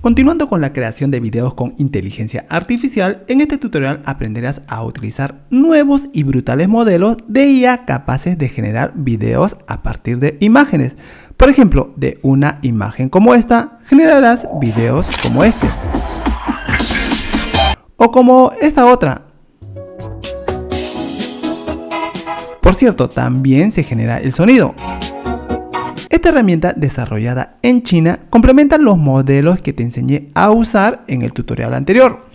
Continuando con la creación de videos con inteligencia artificial, en este tutorial aprenderás a utilizar nuevos y brutales modelos de IA capaces de generar videos a partir de imágenes. Por ejemplo, de una imagen como esta, generarás videos como este. O como esta otra, Por cierto, también se genera el sonido. Esta herramienta desarrollada en China complementa los modelos que te enseñé a usar en el tutorial anterior.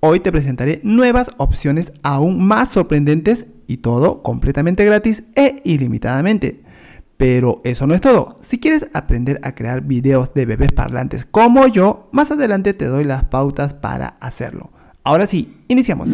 Hoy te presentaré nuevas opciones aún más sorprendentes y todo completamente gratis e ilimitadamente. Pero eso no es todo. Si quieres aprender a crear videos de bebés parlantes como yo, más adelante te doy las pautas para hacerlo. Ahora sí, iniciamos.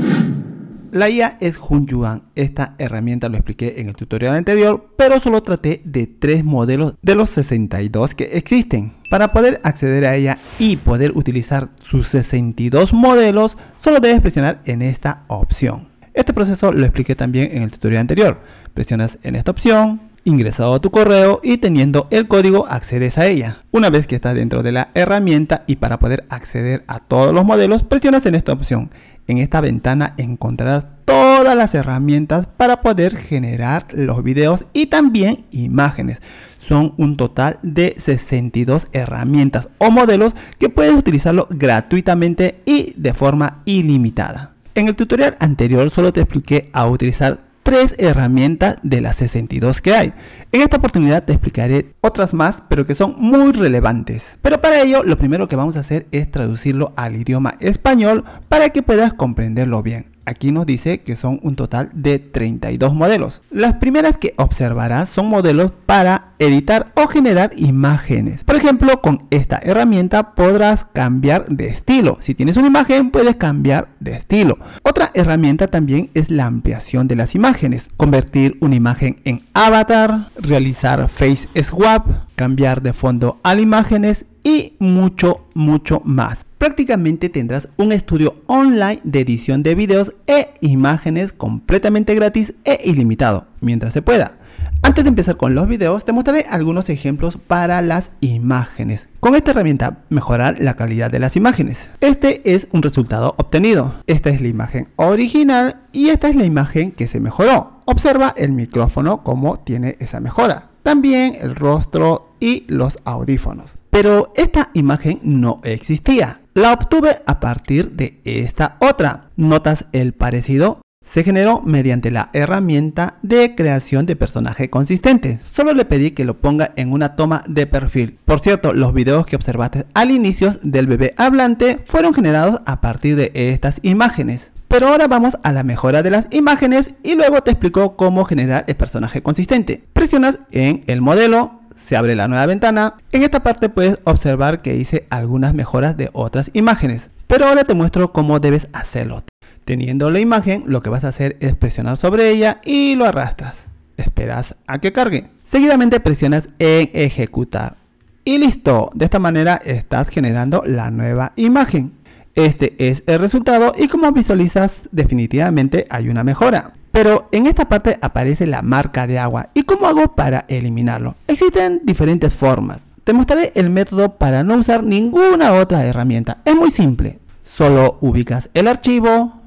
La IA es Hunyuan. Esta herramienta lo expliqué en el tutorial anterior, pero solo traté de tres modelos de los 62 que existen. Para poder acceder a ella y poder utilizar sus 62 modelos, solo debes presionar en esta opción. Este proceso lo expliqué también en el tutorial anterior. Presionas en esta opción, ingresado a tu correo y teniendo el código accedes a ella. Una vez que estás dentro de la herramienta y para poder acceder a todos los modelos, presionas en esta opción. En esta ventana encontrarás todas las herramientas para poder generar los videos y también imágenes. Son un total de 62 herramientas o modelos que puedes utilizarlo gratuitamente y de forma ilimitada. En el tutorial anterior solo te expliqué a utilizar tres herramientas de las 62 que hay. En esta oportunidad te explicaré otras más, pero que son muy relevantes. Pero para ello, lo primero que vamos a hacer es traducirlo al idioma español para que puedas comprenderlo bien. Aquí nos dice que son un total de 32 modelos. Las primeras que observarás son modelos para editar o generar imágenes. Por ejemplo, con esta herramienta podrás cambiar de estilo. Si tienes una imagen, puedes cambiar de estilo. Otra herramienta también es la ampliación de las imágenes. Convertir una imagen en avatar, realizar face swap, cambiar de fondo a imágenes y mucho, mucho más. Prácticamente tendrás un estudio online de edición de videos e imágenes completamente gratis e ilimitado, mientras se pueda. Antes de empezar con los videos, te mostraré algunos ejemplos para las imágenes. Con esta herramienta, mejorar la calidad de las imágenes. Este es un resultado obtenido. Esta es la imagen original y esta es la imagen que se mejoró. Observa el micrófono como tiene esa mejora. También el rostro y los audífonos. Pero esta imagen no existía. La obtuve a partir de esta otra. ¿Notas el parecido? Se generó mediante la herramienta de creación de personaje consistente. Solo le pedí que lo ponga en una toma de perfil. Por cierto, los videos que observaste al inicio del bebé hablante fueron generados a partir de estas imágenes. Pero ahora vamos a la mejora de las imágenes y luego te explico cómo generar el personaje consistente. Presionas en el modelo, se abre la nueva ventana. En esta parte puedes observar que hice algunas mejoras de otras imágenes, pero ahora te muestro cómo debes hacerlo. Teniendo la imagen, lo que vas a hacer es presionar sobre ella y lo arrastras. Esperas a que cargue. Seguidamente presionas en ejecutar. Y listo, de esta manera estás generando la nueva imagen. Este es el resultado y como visualizas definitivamente hay una mejora. Pero en esta parte aparece la marca de agua. ¿Y cómo hago para eliminarlo? Existen diferentes formas. Te mostraré el método para no usar ninguna otra herramienta. Es muy simple. Solo ubicas el archivo,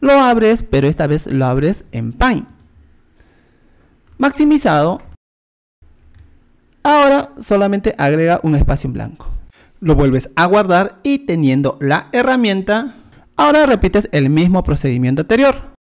lo abres, pero esta vez lo abres en Paint. Maximizado. Ahora solamente agrega un espacio en blanco. Lo vuelves a guardar y teniendo la herramienta, ahora repites el mismo procedimiento anterior.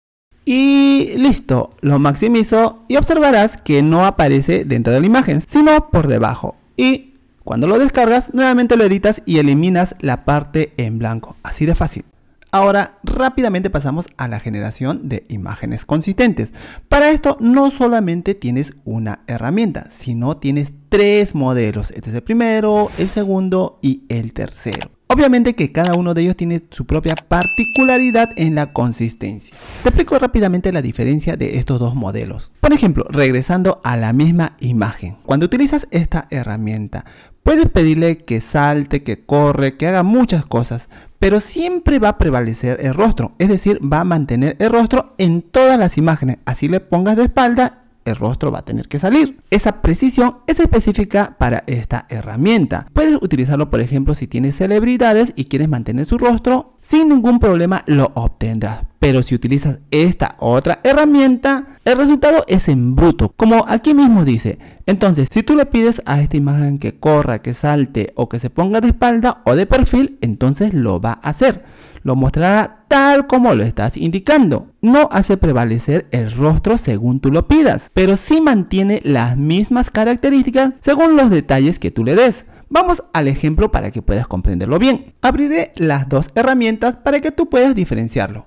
Y listo, lo maximizo y observarás que no aparece dentro de la imagen, sino por debajo. Y cuando lo descargas, nuevamente lo editas y eliminas la parte en blanco. Así de fácil. Ahora rápidamente pasamos a la generación de imágenes consistentes. Para esto no solamente tienes una herramienta, sino tienes tres modelos. Este es el primero, el segundo y el tercero. Obviamente que cada uno de ellos tiene su propia particularidad en la consistencia. Te explico rápidamente la diferencia de estos dos modelos. Por ejemplo, regresando a la misma imagen. Cuando utilizas esta herramienta, puedes pedirle que salte, que corre, que haga muchas cosas, pero siempre va a prevalecer el rostro, es decir, va a mantener el rostro en todas las imágenes, así le pongas de espalda el rostro va a tener que salir. Esa precisión es específica para esta herramienta. Puedes utilizarlo, por ejemplo, si tienes celebridades y quieres mantener su rostro, sin ningún problema lo obtendrás. Pero si utilizas esta otra herramienta, el resultado es en bruto, como aquí mismo dice. Entonces, si tú le pides a esta imagen que corra, que salte o que se ponga de espalda o de perfil, entonces lo va a hacer. Lo mostrará tal como lo estás indicando. No hace prevalecer el rostro según tú lo pidas, pero sí mantiene las mismas características según los detalles que tú le des. Vamos al ejemplo para que puedas comprenderlo bien. Abriré las dos herramientas para que tú puedas diferenciarlo.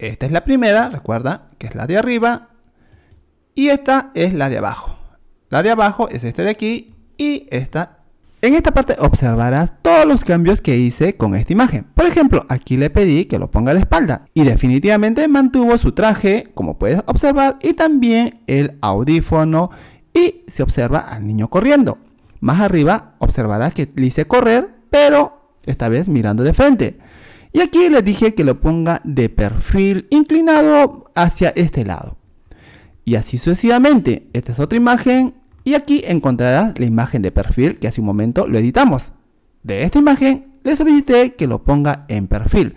Esta es la primera, recuerda que es la de arriba. Y esta es la de abajo. La de abajo es este de aquí y esta en esta parte observarás todos los cambios que hice con esta imagen. Por ejemplo, aquí le pedí que lo ponga de espalda y definitivamente mantuvo su traje, como puedes observar, y también el audífono y se observa al niño corriendo. Más arriba observarás que le hice correr, pero esta vez mirando de frente. Y aquí le dije que lo ponga de perfil inclinado hacia este lado. Y así sucesivamente. Esta es otra imagen y aquí encontrarás la imagen de perfil que hace un momento lo editamos. De esta imagen le solicité que lo ponga en perfil.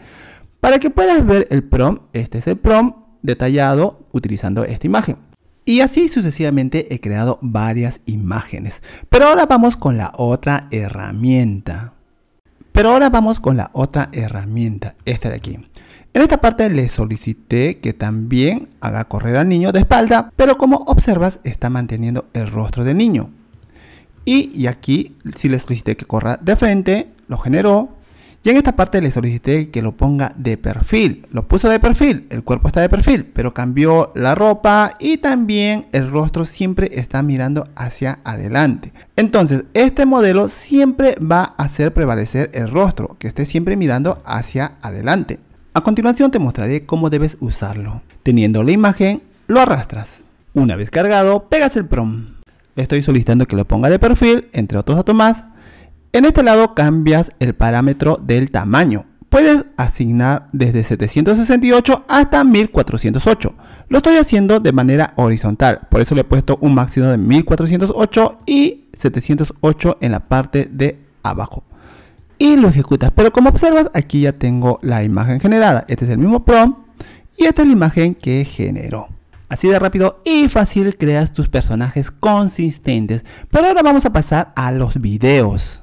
Para que puedas ver el prompt, este es el prompt detallado utilizando esta imagen. Y así sucesivamente he creado varias imágenes. Pero ahora vamos con la otra herramienta. Pero ahora vamos con la otra herramienta, esta de aquí. En esta parte le solicité que también haga correr al niño de espalda, pero como observas está manteniendo el rostro del niño. Y, aquí si le solicité que corra de frente, lo generó. Y en esta parte le solicité que lo ponga de perfil. Lo puso de perfil, el cuerpo está de perfil, pero cambió la ropa y también el rostro siempre está mirando hacia adelante. Entonces, este modelo siempre va a hacer prevalecer el rostro, que esté siempre mirando hacia adelante. A continuación te mostraré cómo debes usarlo. Teniendo la imagen, lo arrastras. Una vez cargado, pegas el prom. estoy solicitando que lo ponga de perfil, entre otros datos más. En este lado cambias el parámetro del tamaño. Puedes asignar desde 768 hasta 1408. Lo estoy haciendo de manera horizontal, por eso le he puesto un máximo de 1408 y 708 en la parte de abajo y lo ejecutas. Pero como observas, aquí ya tengo la imagen generada. Este es el mismo prompt y esta es la imagen que generó. Así de rápido y fácil creas tus personajes consistentes. Pero ahora vamos a pasar a los videos.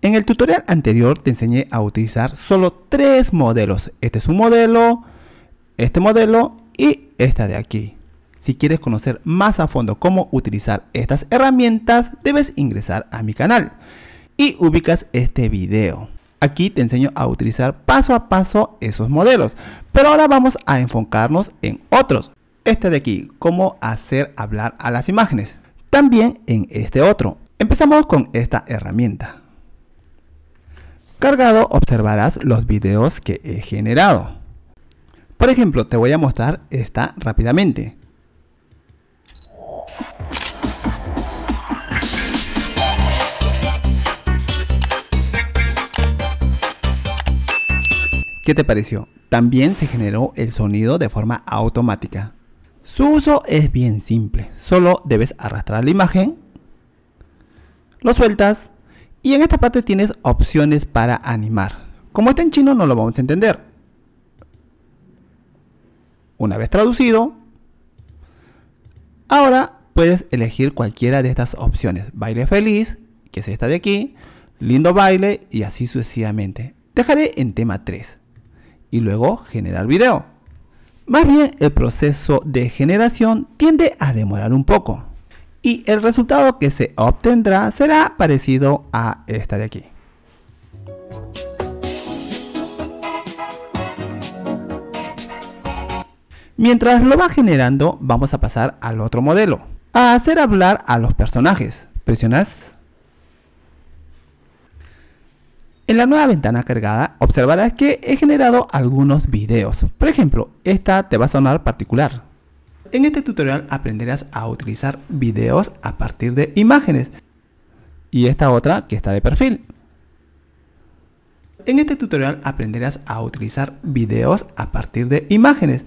En el tutorial anterior te enseñé a utilizar solo tres modelos. Este es un modelo, este modelo y esta de aquí. Si quieres conocer más a fondo cómo utilizar estas herramientas, debes ingresar a mi canal y ubicas este video. Aquí te enseño a utilizar paso a paso esos modelos, pero ahora vamos a enfocarnos en otros. Este de aquí, cómo hacer hablar a las imágenes. También en este otro. Empezamos con esta herramienta. Cargado observarás los videos que he generado. Por ejemplo, te voy a mostrar esta rápidamente. ¿Qué te pareció? También se generó el sonido de forma automática. Su uso es bien simple, solo debes arrastrar la imagen, lo sueltas y en esta parte tienes opciones para animar. Como está en chino no lo vamos a entender. Una vez traducido, ahora puedes elegir cualquiera de estas opciones. Baile feliz, que es esta de aquí, lindo baile y así sucesivamente. Dejaré en tema 3 y luego generar video. Más bien el proceso de generación tiende a demorar un poco y el resultado que se obtendrá será parecido a esta de aquí. Mientras lo va generando, vamos a pasar al otro modelo, a hacer hablar a los personajes. Presionas En la nueva ventana cargada observarás que he generado algunos videos. Por ejemplo, esta te va a sonar particular. En este tutorial aprenderás a utilizar videos a partir de imágenes. Y esta otra que está de perfil. En este tutorial aprenderás a utilizar videos a partir de imágenes.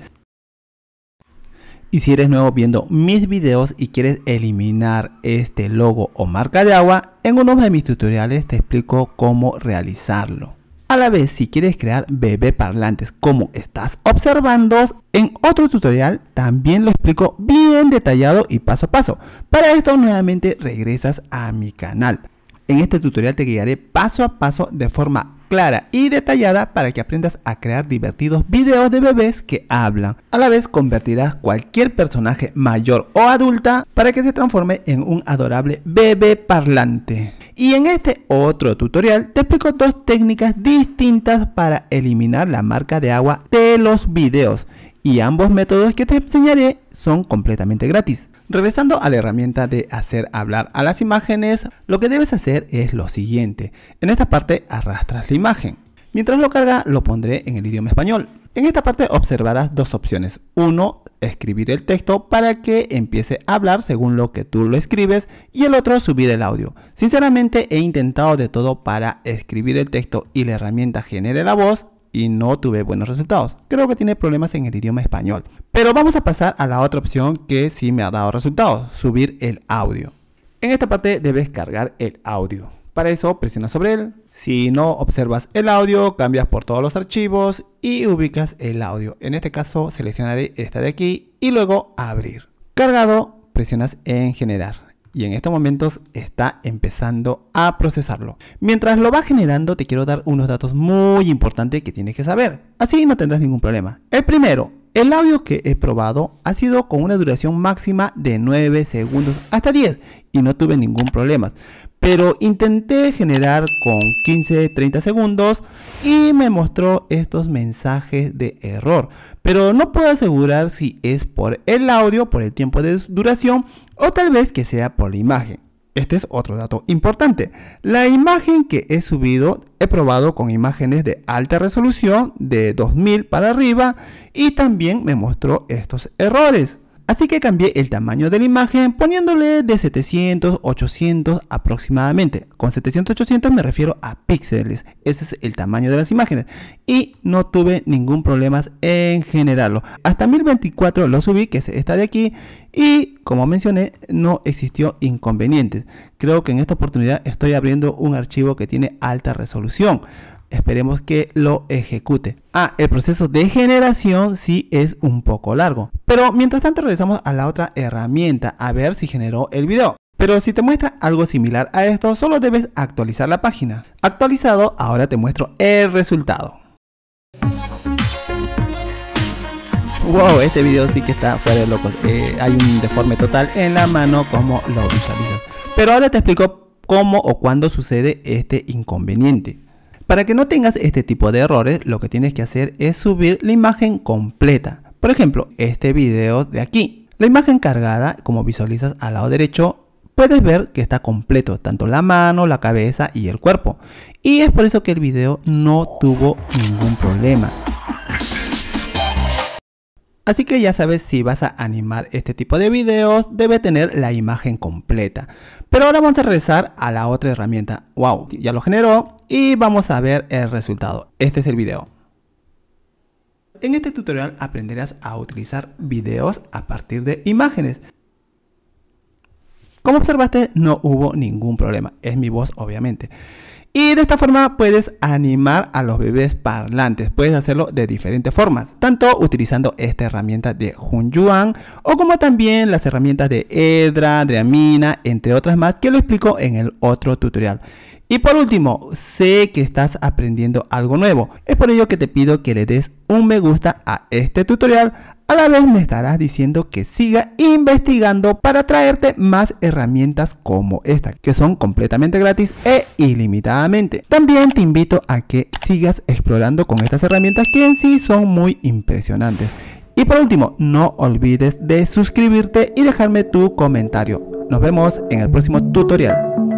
Y si eres nuevo viendo mis videos y quieres eliminar este logo o marca de agua, en uno de mis tutoriales te explico cómo realizarlo. A la vez, si quieres crear bebé parlantes como estás observando, en otro tutorial también lo explico bien detallado y paso a paso. Para esto nuevamente regresas a mi canal. En este tutorial te guiaré paso a paso de forma clara y detallada para que aprendas a crear divertidos videos de bebés que hablan. A la vez convertirás cualquier personaje mayor o adulta para que se transforme en un adorable bebé parlante. Y en este otro tutorial te explico dos técnicas distintas para eliminar la marca de agua de los videos. Y ambos métodos que te enseñaré son completamente gratis. Regresando a la herramienta de hacer hablar a las imágenes, lo que debes hacer es lo siguiente. En esta parte arrastras la imagen. Mientras lo carga, lo pondré en el idioma español. En esta parte observarás dos opciones. Uno, escribir el texto para que empiece a hablar según lo que tú lo escribes y el otro, subir el audio. Sinceramente he intentado de todo para escribir el texto y la herramienta genere la voz, y no tuve buenos resultados. Creo que tiene problemas en el idioma español. Pero vamos a pasar a la otra opción que sí me ha dado resultados, subir el audio. En esta parte debes cargar el audio. Para eso presionas sobre él. Si no observas el audio, cambias por todos los archivos y ubicas el audio. En este caso seleccionaré esta de aquí y luego abrir. Cargado, presionas en generar y en estos momentos está empezando a procesarlo. Mientras lo va generando te quiero dar unos datos muy importantes que tienes que saber, así no tendrás ningún problema. El primero, el audio que he probado ha sido con una duración máxima de 9 segundos hasta 10 y no tuve ningún problema pero intenté generar con 15-30 segundos y me mostró estos mensajes de error. Pero no puedo asegurar si es por el audio, por el tiempo de duración o tal vez que sea por la imagen. Este es otro dato importante. La imagen que he subido he probado con imágenes de alta resolución de 2000 para arriba y también me mostró estos errores. Así que cambié el tamaño de la imagen poniéndole de 700, 800 aproximadamente. Con 700, 800 me refiero a píxeles. Ese es el tamaño de las imágenes. Y no tuve ningún problema en generarlo. Hasta 1024 lo subí, que es esta de aquí. Y como mencioné, no existió inconvenientes. Creo que en esta oportunidad estoy abriendo un archivo que tiene alta resolución esperemos que lo ejecute. Ah, el proceso de generación sí es un poco largo. Pero mientras tanto regresamos a la otra herramienta a ver si generó el video. Pero si te muestra algo similar a esto, solo debes actualizar la página. Actualizado, ahora te muestro el resultado. Wow, este video sí que está fuera de locos. Eh, hay un deforme total en la mano como lo visualizas. Pero ahora te explico cómo o cuándo sucede este inconveniente. Para que no tengas este tipo de errores, lo que tienes que hacer es subir la imagen completa. Por ejemplo, este video de aquí. La imagen cargada, como visualizas al lado derecho, puedes ver que está completo, tanto la mano, la cabeza y el cuerpo. Y es por eso que el video no tuvo ningún problema. Así que ya sabes si vas a animar este tipo de videos, debe tener la imagen completa. Pero ahora vamos a regresar a la otra herramienta. Wow, ya lo generó y vamos a ver el resultado. Este es el video. En este tutorial aprenderás a utilizar videos a partir de imágenes. Como observaste, no hubo ningún problema. Es mi voz, obviamente. Y de esta forma puedes animar a los bebés parlantes. Puedes hacerlo de diferentes formas, tanto utilizando esta herramienta de Hunyuan o como también las herramientas de Edra, Dreamina, entre otras más que lo explico en el otro tutorial. Y por último, sé que estás aprendiendo algo nuevo. Es por ello que te pido que le des un me gusta a este tutorial, a la vez me estarás diciendo que siga investigando para traerte más herramientas como esta, que son completamente gratis e ilimitadamente. También te invito a que sigas explorando con estas herramientas que en sí son muy impresionantes. Y por último, no olvides de suscribirte y dejarme tu comentario. Nos vemos en el próximo tutorial.